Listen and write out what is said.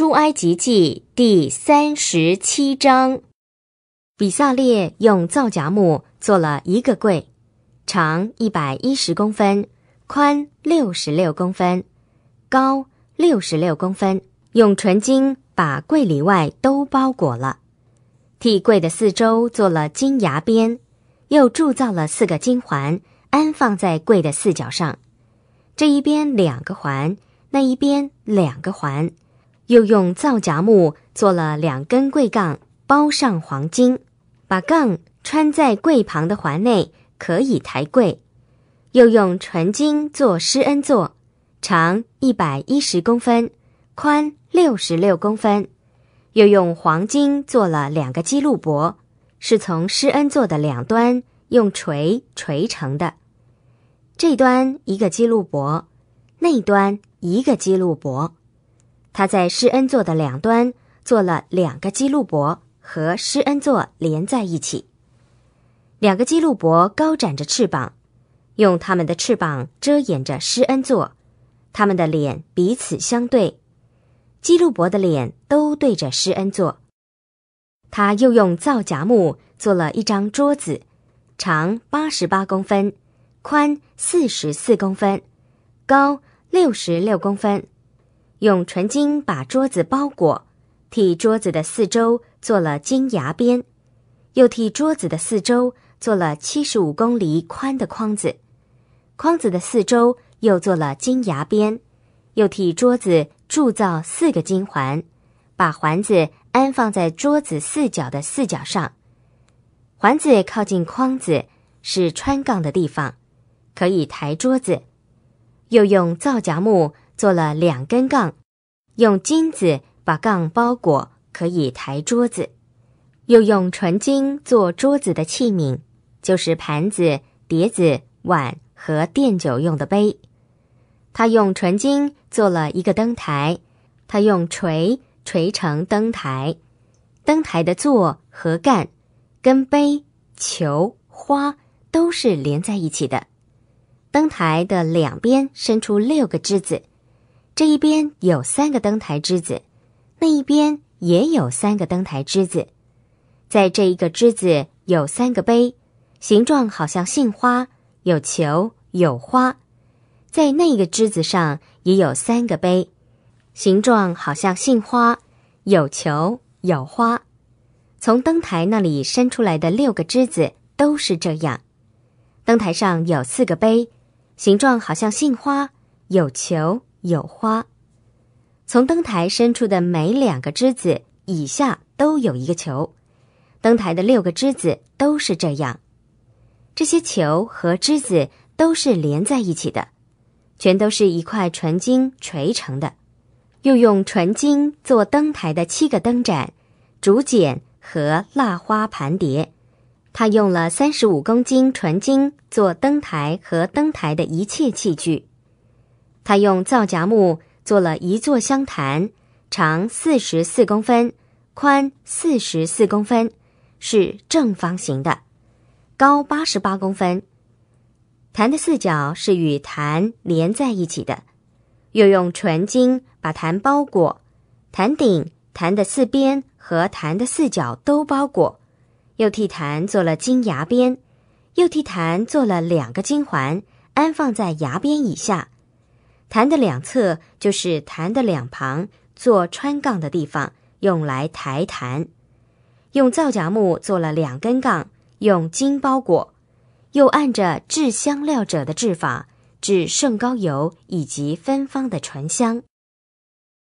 《出埃及记》第三十七章，比萨列用皂荚木做了一个柜，长一百一十公分，宽六十六公分，高六十六公分。用纯金把柜里外都包裹了，替柜的四周做了金牙边，又铸造了四个金环，安放在柜的四角上。这一边两个环，那一边两个环。又用皂荚木做了两根柜杠，包上黄金，把杠穿在柜旁的环内，可以抬柜。又用纯金做施恩座，长一百一十公分，宽六十六公分。又用黄金做了两个基路伯，是从施恩座的两端用锤锤成的，这端一个基路伯，那端一个基路伯。他在施恩座的两端做了两个基路伯，和施恩座连在一起。两个基路伯高展着翅膀，用他们的翅膀遮掩着施恩座，他们的脸彼此相对。基路伯的脸都对着施恩座。他又用皂荚木做了一张桌子，长八十八公分，宽四十四公分，高六十六公分。用纯金把桌子包裹，替桌子的四周做了金牙边，又替桌子的四周做了七十五公里宽的框子，框子的四周又做了金牙边，又替桌子铸造四个金环，把环子安放在桌子四角的四角上，环子靠近框子是穿杠的地方，可以抬桌子，又用皂荚木。做了两根杠，用金子把杠包裹，可以抬桌子。又用纯金做桌子的器皿，就是盘子、碟子、碗和垫酒用的杯。他用纯金做了一个灯台，他用锤锤成灯台。灯台的座和杆，跟杯、球、花都是连在一起的。灯台的两边伸出六个枝子。这一边有三个灯台之子，那一边也有三个灯台之子。在这一个之子有三个杯，形状好像杏花，有球有花。在那个枝子上也有三个杯，形状好像杏花，有球有花。从灯台那里伸出来的六个枝子都是这样。灯台上有四个杯，形状好像杏花，有球。有花，从灯台伸出的每两个枝子以下都有一个球，灯台的六个枝子都是这样。这些球和枝子都是连在一起的，全都是一块纯金锤成的。又用纯金做灯台的七个灯盏、竹简和蜡花盘碟。他用了三十五公斤纯金做灯台和灯台的一切器具。他用皂荚木做了一座香坛，长四十四公分，宽四十四公分，是正方形的，高八十八公分。坛的四角是与坛连在一起的，又用纯金把坛包裹，坛顶、坛的四边和坛的四角都包裹，又替坛做了金牙边，又替坛做了两个金环，安放在牙边以下。坛的两侧就是坛的两旁，做穿杠的地方，用来抬坛。用皂荚木做了两根杠，用金包裹，又按着制香料者的制法制圣高油以及芬芳的醇香。